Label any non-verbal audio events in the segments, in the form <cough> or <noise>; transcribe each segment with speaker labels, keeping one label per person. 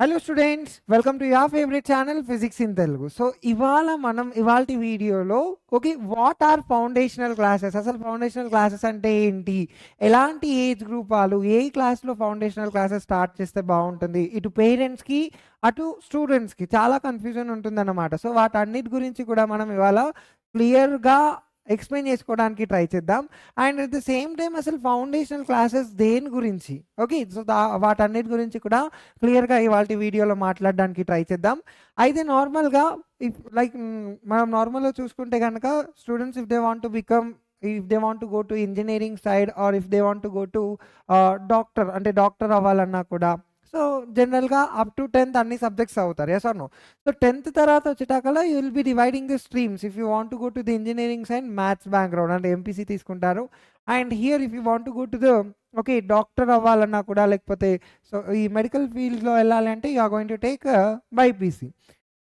Speaker 1: hello students welcome to your favourite channel physics in Telugu so ఇవాళ మనం ఇవాళ వీడియోలో okay what are foundational classes అసలు ఫౌండేషనల్ క్లాసెస్ అంటే ఏంటి ఎలాంటి ఏజ్ గ్రూప్ వాళ్ళు ఏ క్లాస్లో ఫౌండేషనల్ క్లాసెస్ స్టార్ట్ చేస్తే బాగుంటుంది ఇటు పేరెంట్స్కి అటు స్టూడెంట్స్కి చాలా కన్ఫ్యూజన్ అన్నమాట సో వాటన్నిటి గురించి కూడా మనం ఇవాళ క్లియర్గా ఎక్స్ప్లెయిన్ చేసుకోవడానికి ట్రై చేద్దాం and at the same time అసలు ఫౌండేషనల్ క్లాసెస్ దేని గురించి ఓకే సో వాటన్నిటి గురించి కూడా క్లియర్గా ఇవాళ వీడియోలో మాట్లాడడానికి ట్రై చేద్దాం అయితే నార్మల్గా ఇఫ్ లైక్ మనం నార్మల్గా చూసుకుంటే కనుక students if they want to become if they want to go to engineering side or if they want go to doctor అంటే డాక్టర్ అవ్వాలన్నా కూడా సో జనరల్గా అప్ టు టెన్త్ అన్ని సబ్జెక్ట్స్ అవుతారు yes or no so tenth తర్వాత వచ్చేటాకలా you will be dividing the streams if you want go to the engineering and maths background అంటే MPC తీసుకుంటారు and here if you want go to the okay doctor అవ్వాలన్నా కూడా లేకపోతే so ఈ medical ఫీల్డ్లో వెళ్ళాలి అంటే you going to take BiPC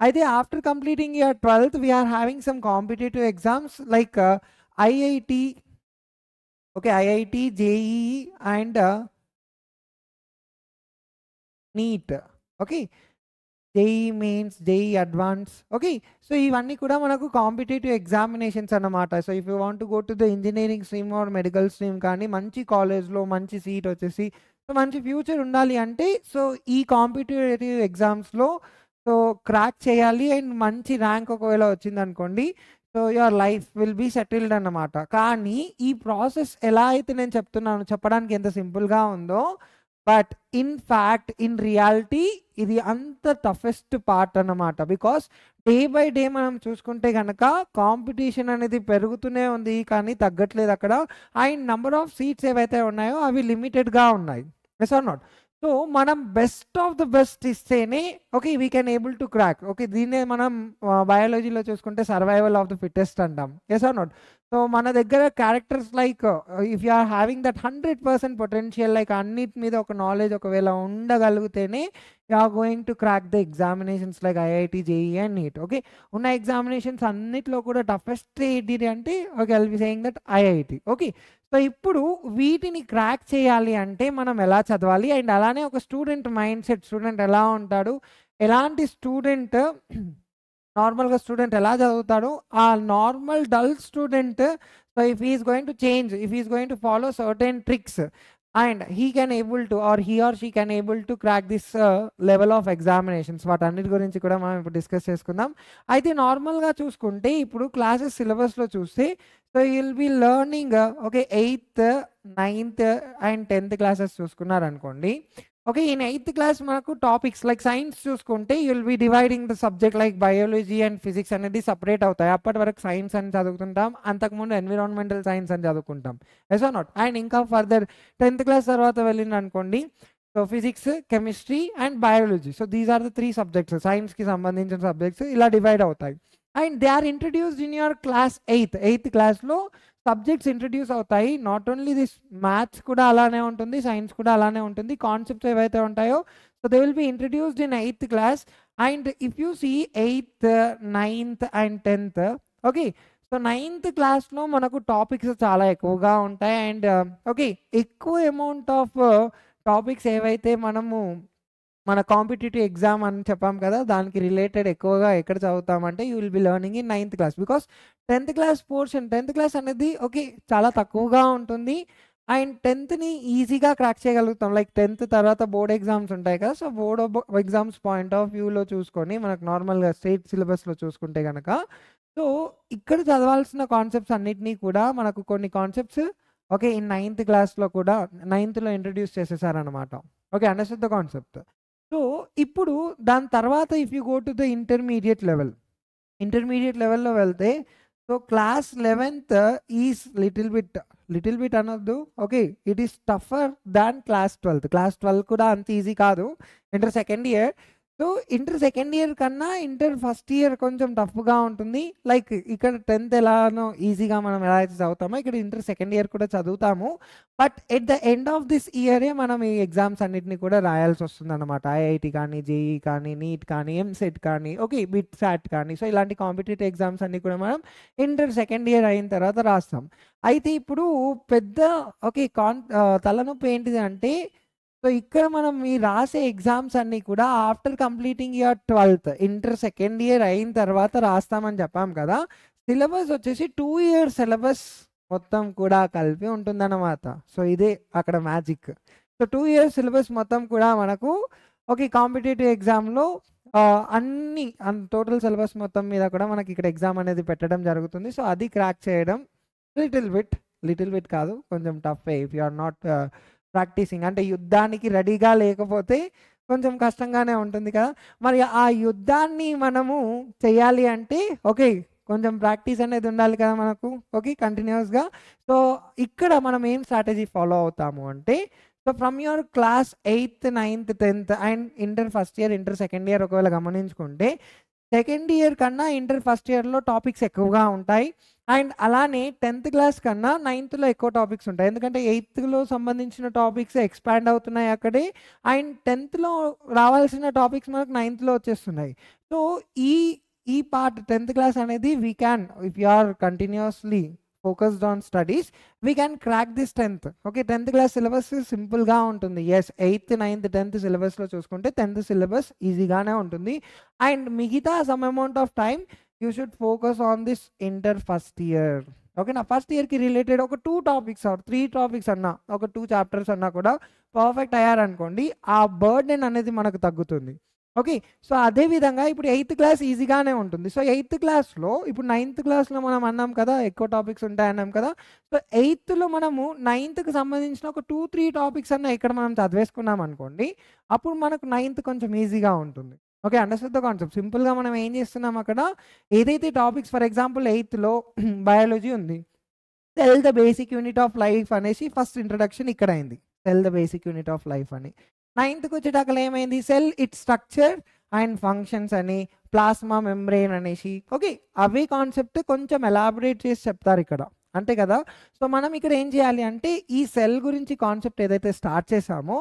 Speaker 1: అయితే after completing your twelfth we're having some competitive exams like IIT okay IIT JEE and NEET okay JEE Mains JEE advance okay so ఇవన్నీ కూడా మనకు కాంపిటేటివ్ ఎగ్జామినేషన్స్ అన్నమాట so if you want go to the engineering stream or medical stream కానీ మంచి కాలేజ్లో మంచి seat వచ్చేసి so మంచి ఫ్యూచర్ ఉండాలి అంటే సో ఈ కాంపిటేటివ్ ఎగ్జామ్స్లో సో క్రాక్ చేయాలి అండ్ మంచి ర్యాంక్ ఒకవేళ వచ్చింది అనుకోండి so your life will be settled అన్నమాట కానీ ఈ ప్రాసెస్ ఎలా అయితే నేను చెప్తున్నాను చెప్పడానికి ఎంత సింపుల్గా ఉందో but in fact in reality ఇది అంత టఫెస్ట్ పార్ట్ అనమాట బికాస్ డే బై డే మనం చూసుకుంటే కనుక కాంపిటీషన్ అనేది పెరుగుతూనే ఉంది కానీ తగ్గట్లేదు అక్కడ అండ్ నంబర్ ఆఫ్ సీట్స్ ఏవైతే ఉన్నాయో అవి లిమిటెడ్గా ఉన్నాయి ఎస్ ఆర్ నాట్ సో మనం బెస్ట్ ఆఫ్ ద బెస్ట్ ఇస్తేనే okay we can able to crack okay దీన్నే మనం బయాలజీలో చూసుకుంటే సర్వైవల్ ఆఫ్ ద ఫిట్టెస్ట్ అంటాం ఎస్ ఆర్ నాట్ సో మన దగ్గర characters like if you are having that hundred percent potential like అన్నిటి మీద ఒక నాలెడ్జ్ ఒకవేళ ఉండగలిగితేనే you are going to crack the examinations like IIT JEE and NEET okay ఉన్న examinations అన్నిట్లో కూడా టఫెస్ట్ ఏంటి అంటే okay I'll be saying that IIT okay so ఇప్పుడు వీటిని క్రాక్ చేయాలి అంటే మనం ఎలా చదవాలి అండ్ అలానే ఒక స్టూడెంట్ మైండ్ సెట్ స్టూడెంట్ ఎలా ఉంటాడు ఎలాంటి స్టూడెంట్ నార్మల్గా స్టూడెంట్ ఎలా చదువుతాడు ఆ normal dull student so if is going to change if is going to follow certain tricks and he can able to or he or she can able to crack this level of examinations వాటన్నిటి గురించి కూడా మనం ఇప్పుడు discuss చేసుకుందాం అయితే నార్మల్గా చూసుకుంటే ఇప్పుడు క్లాసెస్ సిలబస్లో చూస్తే so will be learning okay eighth ninth and tenth classes చూసుకున్నారనుకోండి ఓకే ఈ ఎయిత్ క్లాస్ మనకు టాపిక్స్ లైక్ సైన్స్ చూసుకుంటే you'll be dividing the subject like biology and physics అనేది సపరేట్ అవుతాయి అప్పటి వరకు సైన్స్ అని చదువుకుంటాం అంతకుముందు ఎన్విరాన్మెంటల్ సైన్స్ అని చదువుకుంటాం ఎస్ నాట్ అండ్ ఇంకా ఫర్దర్ టెన్త్ క్లాస్ తర్వాత వెళ్ళింది అనుకోండి so physics chemistry and biology so these are the three subjects సైన్స్కి సంబంధించిన సబ్జెక్ట్స్ ఇలా డివైడ్ అవుతాయి and they are introduced in your class eighth eighth క్లాస్లో సబ్జెక్ట్స్ ఇంట్రడ్యూస్ అవుతాయి నాట్ ఓన్లీ దిస్ మ్యాథ్స్ కూడా అలానే ఉంటుంది సైన్స్ కూడా అలానే ఉంటుంది కాన్సెప్ట్స్ ఏవైతే ఉంటాయో so they will be introduced in eighth class and if you see eighth ninth and tenth okay so ninth క్లాస్లో మనకు టాపిక్స్ చాలా ఎక్కువగా ఉంటాయి అండ్ ఓకే ఎక్కువ అమౌంట్ ఆఫ్ టాపిక్స్ ఏవైతే మనము మన కాంపిటేటివ్ ఎగ్జామ్ అని చెప్పాం కదా దానికి రిలేటెడ్ ఎక్కువగా ఎక్కడ చదువుతామంటే you will be learning in ninth class because tenth class portion tenth class అనేది ఓకే చాలా తక్కువగా ఉంటుంది అండ్ టెన్త్ని ఈజీగా క్రాక్ చేయగలుగుతాం లైక్ టెన్త్ తర్వాత బోర్డ్ ఎగ్జామ్స్ ఉంటాయి కదా so board exams point of వ్యూలో చూసుకొని మనకు నార్మల్గా స్టేట్ సిలబస్లో చూసుకుంటే కనుక సో ఇక్కడ చదవాల్సిన కాన్సెప్ట్స్ అన్నిటినీ కూడా మనకు కొన్ని కాన్సెప్ట్స్ ఓకే ఈ నైన్త్ క్లాస్లో కూడా నైన్త్లో ఇంట్రడ్యూస్ చేసేసారనమాట okay understood the concept so ఇప్పుడు దాని తర్వాత if you go to the intermediate level intermediate లెవెల్లో వెళ్తే so class eleventh is little bit little bit అనొద్దు okay it is tougher than class twelfth class twelve కూడా అంత easy కాదు inter second year so inter second year కన్నా inter first year కొంచెం టఫ్గా ఉంటుంది లైక్ ఇక్కడ టెన్త్ ఎలానో ఈజీగా మనం ఎలా అయితే చదువుతామో ఇక్కడ ఇంటర్ సెకండ్ ఇయర్ కూడా చదువుతాము but at the end of this ఇయరే మనం ఈ ఎగ్జామ్స్ అన్నింటినీ కూడా రాయాల్సి వస్తుంది అనమాట ఐఐటి కానీ జేఈ e కానీ నీట్ కానీ ఎంసెట్ కానీ ఓకే బిట్ సాట్ కానీ సో ఇలాంటి కాంపిటేటివ్ ఎగ్జామ్స్ అన్ని కూడా మనం ఇంటర్ సెకండ్ ఇయర్ అయిన తర్వాత రాస్తాం అయితే ఇప్పుడు పెద్ద ఓకే కాన్ తలనొప్పి ఏంటిది అంటే సో ఇక్కడ మనం మీరు రాసే ఎగ్జామ్స్ అన్నీ కూడా after completing year twelfth inter second year అయిన తర్వాత రాస్తామని చెప్పాం కదా సిలబస్ వచ్చేసి టూ ఇయర్స్ సిలబస్ మొత్తం కూడా కలిపి ఉంటుందన్నమాట సో ఇదే అక్కడ magic so two years syllabus మొత్తం కూడా మనకు ఓకే కాంపిటేటివ్ ఎగ్జామ్లో అన్ని టోటల్ సిలబస్ మొత్తం మీద కూడా మనకి ఇక్కడ ఎగ్జామ్ అనేది పెట్టడం జరుగుతుంది సో అది క్రాక్ చేయడం లిటిల్ బిట్ లిటిల్ బిట్ కాదు కొంచెం tough if you are not practising అంటే యుద్ధానికి రెడీగా లేకపోతే కొంచెం కష్టంగానే ఉంటుంది కదా మరి ఆ యుద్ధాన్ని మనము చేయాలి అంటే ఓకే కొంచెం ప్రాక్టీస్ అనేది ఉండాలి కదా మనకు ఓకే కంటిన్యూస్గా సో ఇక్కడ మనం ఏం స్ట్రాటజీ ఫాలో అవుతాము అంటే so from your class eighth ninth tenth and inter first year inter second year ఒకవేళ గమనించుకుంటే సెకండ్ ఇయర్ కన్నా ఇంటర్ ఫస్ట్ ఇయర్లో టాపిక్స్ ఎక్కువగా ఉంటాయి అండ్ అలానే టెన్త్ క్లాస్ కన్నా నైన్త్లో ఎక్కువ టాపిక్స్ ఉంటాయి ఎందుకంటే ఎయిత్లో సంబంధించిన టాపిక్స్ ఎక్స్పాండ్ అవుతున్నాయి అక్కడే అండ్ టెన్త్లో రావాల్సిన టాపిక్స్ మనకు నైన్త్లో వచ్చేస్తున్నాయి సో ఈ ఈ పార్ట్ టెన్త్ క్లాస్ అనేది we can if you are continuously focused on studies we can crack this tenth okay tenth class syllabus సింపుల్గా ఉంటుంది ఎస్ ఎయిత్ నైన్త్ టెన్త్ సిలబస్లో చూసుకుంటే టెన్త్ సిలబస్ ఈజీగానే ఉంటుంది అండ్ మిగతా some amount of time you should focus on this inter first year ఓకేనా first ఇయర్కి related ఒక two topics or three topics అన్నా ఒక టూ చాప్టర్స్ అన్నా కూడా పర్ఫెక్ట్ అయ్యారనుకోండి ఆ బర్డెన్ అనేది మనకు తగ్గుతుంది ఓకే సో అదేవిధంగా ఇప్పుడు ఎయిత్ క్లాస్ ఈజీగానే ఉంటుంది సో ఎయిత్ క్లాస్లో ఇప్పుడు నైన్త్ క్లాస్లో మనం అన్నాం కదా ఎక్కువ టాపిక్స్ ఉంటాయి అన్నాం కదా సో ఎయిత్లో మనము నైన్త్కి సంబంధించిన ఒక టూ త్రీ టాపిక్స్ అన్న ఇక్కడ మనం చదివేసుకున్నాం అనుకోండి అప్పుడు మనకు నైన్త్ కొంచెం ఈజీగా ఉంటుంది ఓకే అండర్స్టూడ్ ద కాన్సెప్ట్ సింపుల్గా మనం ఏం చేస్తున్నాం అక్కడ ఏదైతే టాపిక్స్ ఫర్ ఎగ్జాంపుల్ ఎయిత్లో <clears throat> బయాలజీ ఉంది cell the basic unit of life అనేసి ఫస్ట్ ఇంట్రడక్షన్ ఇక్కడ అయింది cell the basic unit of life అని నైన్త్కి వచ్చేటాకలు ఏమైంది cell it structure and functions అని ప్లాస్మా మెంబ్రెయిన్ అనేసి ఓకే అవి కాన్సెప్ట్ కొంచెం ఎలాబరేట్ చేసి చెప్తారు ఇక్కడ అంతే కదా సో మనం ఇక్కడ ఏం చేయాలి అంటే ఈ సెల్ గురించి కాన్సెప్ట్ ఏదైతే స్టార్ట్ చేసామో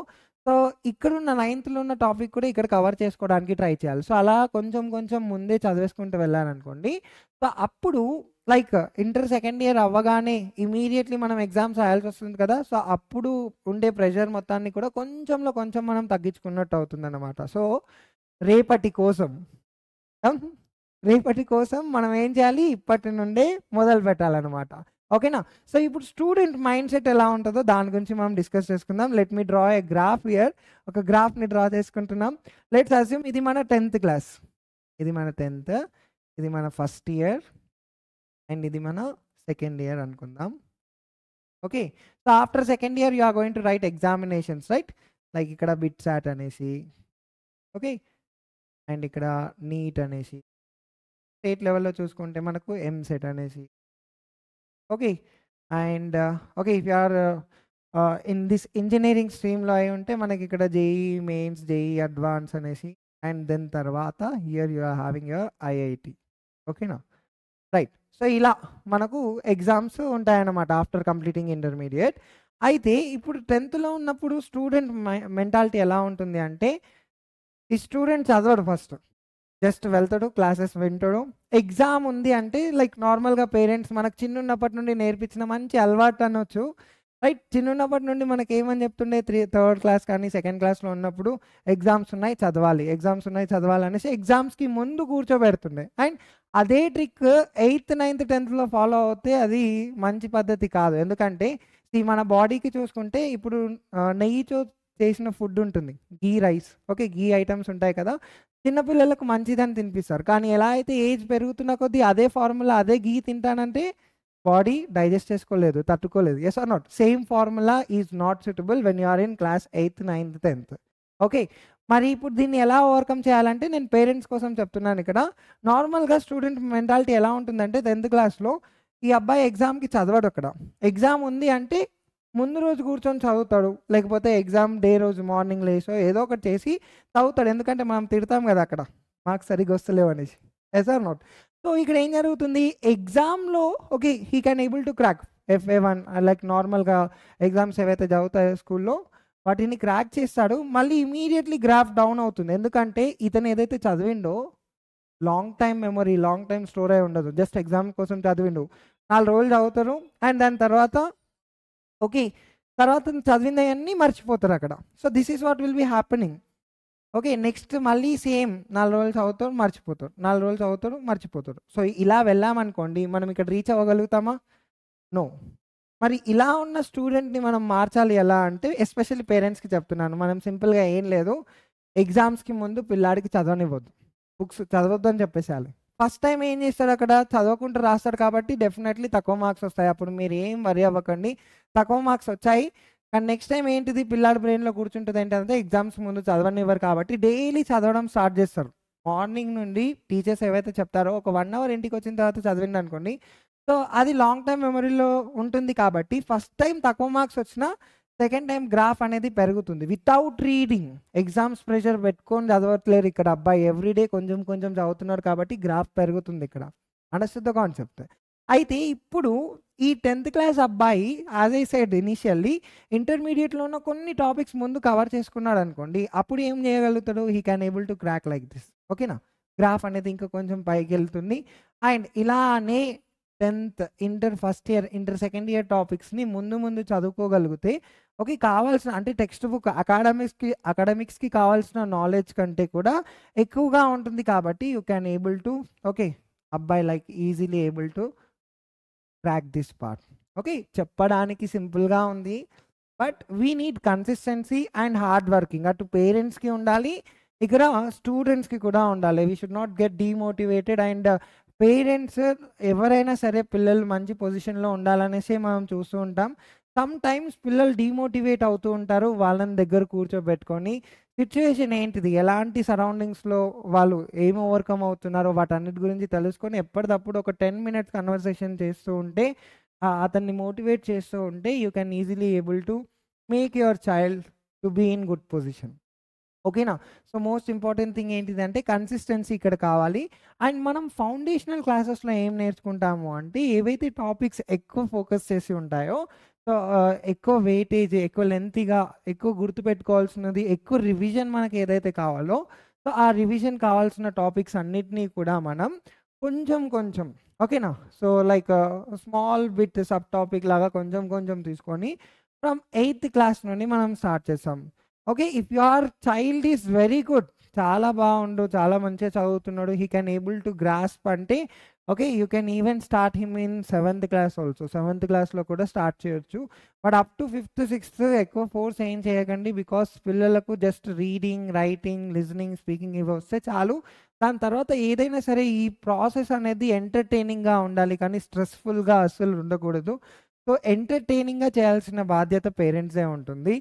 Speaker 1: సో ఇక్కడ ఉన్న నైన్త్లో ఉన్న టాపిక్ కూడా ఇక్కడ కవర్ చేసుకోవడానికి ట్రై చేయాలి సో అలా కొంచెం కొంచెం ముందే చదివేసుకుంటూ వెళ్ళాలనుకోండి సో అప్పుడు లైక్ ఇంటర్ సెకండ్ ఇయర్ అవ్వగానే ఇమీడియట్లీ మనం ఎగ్జామ్స్ రాయాల్సి వస్తుంది కదా సో అప్పుడు ఉండే ప్రెషర్ మొత్తాన్ని కూడా కొంచెంలో కొంచెం మనం తగ్గించుకున్నట్టు అవుతుంది అనమాట సో రేపటి కోసం రేపటి కోసం మనం ఏం చేయాలి ఇప్పటి నుండే మొదలు పెట్టాలన్నమాట ఓకేనా సో ఇప్పుడు స్టూడెంట్ మైండ్ సెట్ ఎలా ఉంటుందో దాని గురించి మనం డిస్కస్ చేసుకుందాం let me draw a graph year ఒక గ్రాఫ్ని డ్రా చేసుకుంటున్నాం లెట్స్ అస్యూమ్ ఇది మన టెన్త్ క్లాస్ ఇది మన టెన్త్ ఇది మన ఫస్ట్ ఇయర్ అండ్ ఇది మన సెకండ్ ఇయర్ అనుకుందాం okay so after second year you are going to write examinations right like ఇక్కడ బిట్ సాట్ అనేసి ఓకే అండ్ ఇక్కడ నీట్ అనేసి స్టేట్ లెవెల్లో చూసుకుంటే మనకు ఎంసెట్ అనేసి okay and uh, okay if you are uh, uh, in this engineering స్ట్రీమ్లో అయి ఉంటే మనకి ఇక్కడ జేఈ మెయిన్స్ జేఈ అడ్వాన్స్ అనేసి అండ్ దెన్ తర్వాత here you are having your IIT ఓకేనా రైట్ సో ఇలా మనకు ఎగ్జామ్స్ ఉంటాయన్నమాట ఆఫ్టర్ కంప్లీటింగ్ ఇంటర్మీడియట్ అయితే ఇప్పుడు టెన్త్లో ఉన్నప్పుడు స్టూడెంట్ మెంటాలిటీ ఎలా ఉంటుంది అంటే ఈ స్టూడెంట్ చదవడు ఫస్ట్ జస్ట్ వెళ్తాడు క్లాసెస్ వింటాడు ఎగ్జామ్ ఉంది అంటే లైక్ నార్మల్గా పేరెంట్స్ మనకు చిన్నప్పటి నుండి నేర్పించిన మంచి అలవాటు అనొచ్చు రైట్ చిన్నప్పటి నుండి మనకి ఏమని చెప్తుండే త్రీ థర్డ్ క్లాస్ కానీ సెకండ్ క్లాస్లో ఉన్నప్పుడు ఎగ్జామ్స్ ఉన్నాయి చదవాలి ఎగ్జామ్స్ ఉన్నాయి చదవాలి అనేసి ఎగ్జామ్స్కి ముందు కూర్చోబెడుతుండే అండ్ అదే ట్రిక్ ఎయిత్ నైన్త్ టెన్త్లో ఫాలో అవుతే అది మంచి పద్ధతి కాదు ఎందుకంటే ఈ మన బాడీకి చూసుకుంటే ఇప్పుడు నెయ్యితో చేసిన ఫుడ్ ఉంటుంది ghee rice okay ghee items ఉంటాయి కదా చిన్నపిల్లలకు మంచిదని తినిపిస్తారు కానీ ఎలా అయితే ఏజ్ పెరుగుతున్న కొద్దీ అదే ఫార్ములా అదే గీ తింటానంటే బాడీ డైజెస్ట్ చేసుకోలేదు తట్టుకోలేదు as are not same formula is not suitable when you are are in class eighth ninth tenth okay మరి ఇప్పుడు దీన్ని ఎలా ఓవర్కమ్ చేయాలంటే నేను పేరెంట్స్ కోసం చెప్తున్నాను ఇక్కడ నార్మల్గా స్టూడెంట్ మెంటాలిటీ ఎలా ఉంటుందంటే టెన్త్ క్లాస్లో ఈ అబ్బాయి ఎగ్జామ్కి చదవడు అక్కడ ఎగ్జామ్ ఉంది అంటే ముందు రోజు కూర్చొని చదువుతాడు లేకపోతే ఎగ్జామ్ డే రోజు మార్నింగ్ లేసో ఏదో ఒకటి చేసి చదువుతాడు ఎందుకంటే మనం తిడతాం కదా అక్కడ మాకు సరిగ్గా వస్తలేవు అనేసి ఎస్ ఆర్ నాట్ సో ఇక్కడ ఏం జరుగుతుంది ఎగ్జామ్లో okay he can able to crack FA one like నార్మల్గా ఎగ్జామ్స్ ఏవైతే చదువుతాయో స్కూల్లో వాటిని క్రాక్ చేస్తాడు మళ్ళీ ఇమీడియట్లీ గ్రాఫ్ డౌన్ అవుతుంది ఎందుకంటే ఇతను ఏదైతే చదివిండో long time memory long time store అయి ఉండదు జస్ట్ ఎగ్జామ్ కోసం చదివిండు నాలుగు రోజులు చదువుతారు అండ్ దాని తర్వాత ఓకే తర్వాత చదివిందవన్నీ మర్చిపోతారు అక్కడ so this is what will be happening okay next మళ్ళీ సేమ్ నాలుగు రోజులు చదువుతాడు మర్చిపోతాడు నాలుగు రోజులు చదువుతాడు మర్చిపోతాడు సో ఇలా వెళ్ళామనుకోండి మనం ఇక్కడ రీచ్ అవ్వగలుగుతామా నో మరి ఇలా ఉన్న స్టూడెంట్ని మనం మార్చాలి ఎలా అంటే ఎస్పెషల్లీ పేరెంట్స్కి చెప్తున్నాను మనం సింపుల్గా ఏం లేదు ఎగ్జామ్స్కి ముందు పిల్లాడికి చదవనివ్వద్దు బుక్స్ చదవద్దు అని చెప్పేసేయాలి ఫస్ట్ టైం ఏం చేస్తాడు అక్కడ చదవకుండా రాస్తాడు కాబట్టి డెఫినెట్లీ తక్కువ మార్క్స్ వస్తాయి అప్పుడు మీరు ఏం వరి అవ్వకండి తక్కువ మార్క్స్ వచ్చాయి కానీ నెక్స్ట్ టైం ఏంటిది పిల్లాడి బ్రెయిన్లో కూర్చుంటుంది ఏంటంటే ఎగ్జామ్స్ ముందు చదవనివ్వరు కాబట్టి డైలీ చదవడం స్టార్ట్ చేస్తారు మార్నింగ్ నుండి టీచర్స్ ఏవైతే చెప్తారో ఒక వన్ అవర్ ఇంటికి వచ్చిన తర్వాత చదివింది అనుకోండి సో అది లాంగ్ టైం మెమరీలో ఉంటుంది కాబట్టి ఫస్ట్ టైం తక్కువ మార్క్స్ వచ్చినా సెకండ్ టైం గ్రాఫ్ అనేది పెరుగుతుంది వితౌట్ రీడింగ్ ఎగ్జామ్స్ ప్రెషర్ పెట్టుకొని చదవట్లేరు ఇక్కడ అబ్బాయి ఎవ్రీడే కొంచెం కొంచెం చదువుతున్నారు కాబట్టి గ్రాఫ్ పెరుగుతుంది ఇక్కడ అండర్స్టూడ్ ద కాన్సెప్ట్ అయితే ఇప్పుడు ఈ టెన్త్ క్లాస్ అబ్బాయి యాజ్ ఐ సైడ్ ఇనీషియల్లీ ఉన్న కొన్ని టాపిక్స్ ముందు కవర్ చేసుకున్నాడు అనుకోండి అప్పుడు ఏం చేయగలుగుతాడు he can able to crack like this ఓకేనా గ్రాఫ్ అనేది ఇంకా కొంచెం పైకి వెళ్తుంది అండ్ ఇలానే tenth inter first year inter second year టాపిక్స్ని ముందు ముందు చదువుకోగలిగితే ఓకే కావాల్సిన అంటే టెక్స్ట్ బుక్ అకాడమిక్స్కి అకాడమిక్స్కి కావాల్సిన నాలెడ్జ్ కంటే కూడా ఎక్కువగా ఉంటుంది కాబట్టి you can able to okay అబ్బాయి like easily able to crack this part okay చెప్పడానికి సింపుల్గా ఉంది but we need consistency and hard working అటు పేరెంట్స్కి ఉండాలి ఇక్కడ స్టూడెంట్స్కి కూడా ఉండాలి we should not get demotivated and parents ఎవరైనా సరే పిల్లలు మంచి పొజిషన్లో ఉండాలనేసి మనం చూస్తూ ఉంటాం సమ్ టైమ్స్ పిల్లలు డిమోటివేట్ అవుతూ ఉంటారు వాళ్ళని దగ్గర కూర్చోబెట్టుకొని సిచ్యువేషన్ ఏంటిది ఎలాంటి సరౌండింగ్స్లో వాళ్ళు ఏం ఓవర్కమ్ అవుతున్నారో వాటన్నిటి గురించి తెలుసుకొని ఎప్పటికప్పుడు ఒక టెన్ మినిట్స్ కన్వర్సేషన్ చేస్తూ ఉంటే అతన్ని మోటివేట్ చేస్తూ ఉంటే you can easily able to make your child to be in good position ఓకేనా సో మోస్ట్ ఇంపార్టెంట్ థింగ్ ఏంటిదంటే కన్సిస్టెన్సీ ఇక్కడ కావాలి అండ్ మనం ఫౌండేషనల్ క్లాసెస్లో ఏం నేర్చుకుంటాము అంటే ఏవైతే టాపిక్స్ ఎక్కువ ఫోకస్ చేసి ఉంటాయో సో ఎక్కువ వెయిటేజ్ ఎక్కువ లెంతీగా ఎక్కువ గుర్తుపెట్టుకోవాల్సినది ఎక్కువ రివిజన్ మనకి ఏదైతే కావాలో సో ఆ రివిజన్ కావాల్సిన టాపిక్స్ అన్నిటినీ కూడా మనం కొంచెం కొంచెం ఓకేనా so like small bit sub topic లాగా కొంచెం కొంచెం తీసుకొని ఫ్రమ్ ఎయిత్ క్లాస్ నుండి మనం స్టార్ట్ చేస్తాం okay if your child is very good చాలా బాగుండు చాలా మంచిగా చదువుతున్నాడు he can able to grasp అంటే okay you can even start him in seventh class also seventh క్లాస్లో కూడా స్టార్ట్ చేయొచ్చు but up to fifth sixth ఎక్కువ ఫోర్స్ ఏం చేయకండి బికాస్ పిల్లలకు just reading writing listening speaking ఇవి వస్తే చాలు దాని తర్వాత ఏదైనా సరే ఈ ప్రాసెస్ అనేది ఎంటర్టైనింగ్గా ఉండాలి కానీ స్ట్రెస్ఫుల్గా అస్సలు ఉండకూడదు సో ఎంటర్టైనింగ్గా చేయాల్సిన బాధ్యత పేరెంట్సే ఉంటుంది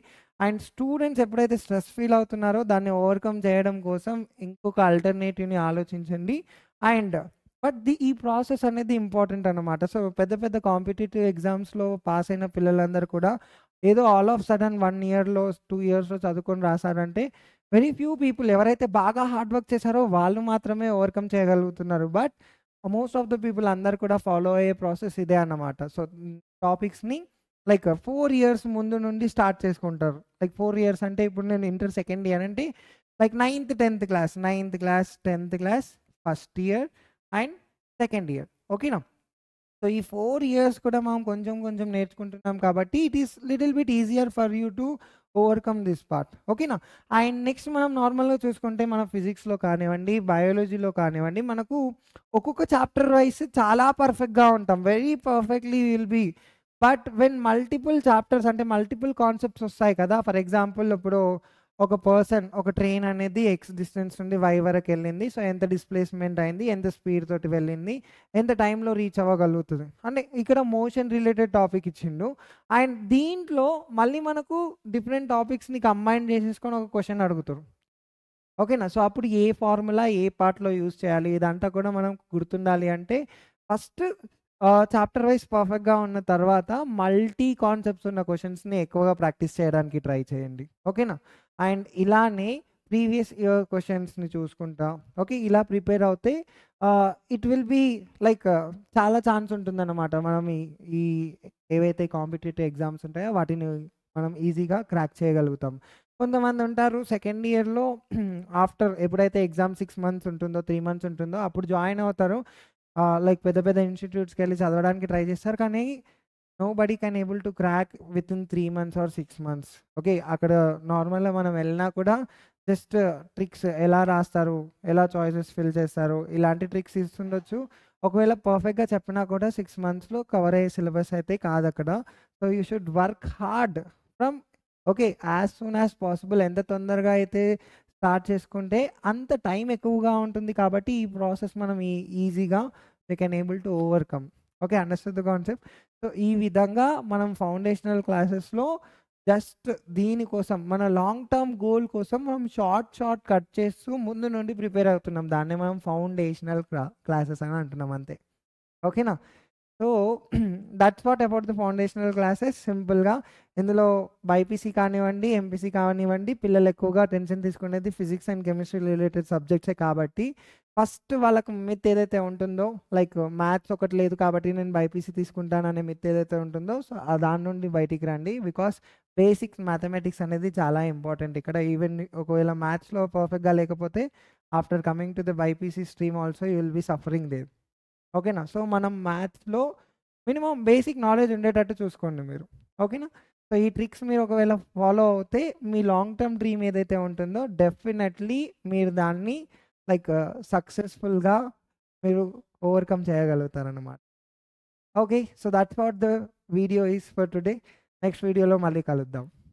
Speaker 1: అండ్ స్టూడెంట్స్ ఎప్పుడైతే స్ట్రెస్ ఫీల్ అవుతున్నారో దాన్ని ఓవర్కమ్ చేయడం కోసం ఇంకొక ఆల్టర్నేటివ్ని ఆలోచించండి అండ్ బట్ ది ఈ ప్రాసెస్ అనేది ఇంపార్టెంట్ అనమాట సో పెద్ద పెద్ద కాంపిటేటివ్ ఎగ్జామ్స్లో పాస్ అయిన పిల్లలందరూ కూడా ఏదో ఆల్ ఆఫ్ సడన్ వన్ ఇయర్లో టూ ఇయర్స్లో చదువుకొని రాశారంటే వెరీ ఫ్యూ పీపుల్ ఎవరైతే బాగా హార్డ్ వర్క్ చేశారో వాళ్ళు మాత్రమే ఓవర్కమ్ చేయగలుగుతున్నారు but most of the people అందరు కూడా ఫాలో అయ్యే ప్రాసెస్ ఇదే అన్నమాట సో టాపిక్స్ని లైక్ ఫోర్ ఇయర్స్ ముందు నుండి స్టార్ట్ చేసుకుంటారు లైక్ ఫోర్ ఇయర్స్ అంటే ఇప్పుడు నేను ఇంటర్ సెకండ్ ఇయర్ అంటే like ninth tenth class ninth class tenth class first year and second year ఓకేనా సో ఈ ఫోర్ ఇయర్స్ కూడా మనం కొంచెం కొంచెం నేర్చుకుంటున్నాం కాబట్టి it is little bit easier for you to overcome this part ఓకేనా అండ్ నెక్స్ట్ మనం నార్మల్గా చూసుకుంటే మన ఫిజిక్స్లో కానివ్వండి బయాలజీలో కానివ్వండి మనకు ఒక్కొక్క చాప్టర్ వైజ్ చాలా పర్ఫెక్ట్గా ఉంటాం very perfectly will be but when multiple chapters అంటే మల్టిపుల్ కాన్సెప్ట్స్ వస్తాయి కదా ఫర్ ఎగ్జాంపుల్ ఇప్పుడు ఒక పర్సన్ ఒక ట్రైన్ అనేది ఎక్స్ డిస్టెన్స్ నుండి వై వరకు వెళ్ళింది సో ఎంత డిస్ప్లేస్మెంట్ అయింది ఎంత స్పీడ్ తోటి వెళ్ళింది ఎంత టైంలో రీచ్ అవ్వగలుగుతుంది అంటే ఇక్కడ మోషన్ రిలేటెడ్ టాపిక్ ఇచ్చిండు అండ్ దీంట్లో మళ్ళీ మనకు డిఫరెంట్ టాపిక్స్ని కంబైన్ చేసేసుకొని ఒక క్వశ్చన్ అడుగుతారు ఓకేనా సో అప్పుడు ఏ ఫార్ములా ఏ పార్ట్లో యూజ్ చేయాలి ఇదంతా కూడా మనం గుర్తుండాలి అంటే ఫస్ట్ చాప్టర్ వైజ్ పర్ఫెక్ట్గా ఉన్న తర్వాత మల్టీ కాన్సెప్ట్స్ ఉన్న క్వశ్చన్స్ని ఎక్కువగా ప్రాక్టీస్ చేయడానికి ట్రై చేయండి ఓకేనా అండ్ ఇలానే ప్రీవియస్ ఇయర్ క్వశ్చన్స్ని చూసుకుంటా ఓకే ఇలా ప్రిపేర్ అవుతే ఇట్ విల్ బీ లైక్ చాలా ఛాన్స్ ఉంటుందన్నమాట మనం ఈ ఏవైతే కాంపిటేటివ్ ఎగ్జామ్స్ ఉంటాయో వాటిని మనం ఈజీగా క్రాక్ చేయగలుగుతాం కొంతమంది ఉంటారు సెకండ్ ఇయర్లో <clears throat> ఆఫ్టర్ ఎప్పుడైతే ఎగ్జామ్ సిక్స్ మంత్స్ ఉంటుందో త్రీ మంత్స్ ఉంటుందో అప్పుడు జాయిన్ అవుతారు లైక్ పెద్ద పెద్ద ఇన్స్టిట్యూట్స్కి వెళ్ళి చదవడానికి ట్రై చేస్తారు కానీ nobody can able to crack within three months or six months okay అక్కడ నార్మల్గా మనం వెళ్ళినా కూడా జస్ట్ ట్రిక్స్ uh, ఎలా రాస్తారు ఎలా చాయిసెస్ ఫిల్ చేస్తారు ఇలాంటి ట్రిక్స్ ఇస్తుండొచ్చు ఒకవేళ పర్ఫెక్ట్గా చెప్పినా కూడా సిక్స్ మంత్స్లో కవర్ అయ్యే సిలబస్ అయితే కాదు అక్కడ so you should work hard from okay as soon as possible ఎంత తొందరగా అయితే స్టార్ట్ చేసుకుంటే అంత టైం ఎక్కువగా ఉంటుంది కాబట్టి ఈ ప్రాసెస్ మనం ఈజీగా we can able to overcome okay understand the concept so ఈ విధంగా మనం ఫౌండేషనల్ క్లాసెస్లో జస్ట్ దీనికోసం మన లాంగ్ టర్మ్ గోల్ కోసం మనం షార్ట్ షార్ట్ కట్ చేస్తూ ముందు నుండి ప్రిపేర్ అవుతున్నాం దాన్నే మనం ఫౌండేషనల్ క్లాసెస్ అని అంటున్నాం అంతే ఓకేనా so that's what about the foundational classes సింపుల్గా ఇందులో బైపీసీ కానివ్వండి ఎంపీసీ కానివ్వండి పిల్లలు ఎక్కువగా టెన్షన్ తీసుకునేది ఫిజిక్స్ అండ్ కెమిస్ట్రీ రిలేటెడ్ సబ్జెక్ట్సే కాబట్టి ఫస్ట్ వాళ్ళకు మిత్ ఏదైతే ఉంటుందో లైక్ మ్యాథ్స్ ఒకటి లేదు కాబట్టి నేను బైపీసీ తీసుకుంటాను అనే మిత్ ఏదైతే ఉంటుందో సో దాని నుండి బయటికి రండి బికాస్ బేసిక్స్ మ్యాథమెటిక్స్ అనేది చాలా ఇంపార్టెంట్ ఇక్కడ ఈవెన్ ఒకవేళ మ్యాథ్స్లో పర్ఫెక్ట్గా లేకపోతే after coming to the BiPC stream also you will be suffering there ఓకేనా సో మనం మ్యాథ్స్లో మినిమం బేసిక్ నాలెడ్జ్ ఉండేటట్టు చూసుకోండి మీరు ఓకేనా సో ఈ ట్రిక్స్ మీరు ఒకవేళ ఫాలో అవుతే మీ లాంగ్ టర్మ్ డ్రీమ్ ఏదైతే ఉంటుందో డెఫినెట్లీ మీరు దాన్ని లైక్ సక్సెస్ఫుల్గా మీరు ఓవర్కమ్ చేయగలుగుతారనమాట okay so that's what the video is for today next వీడియోలో మళ్ళీ కలుద్దాం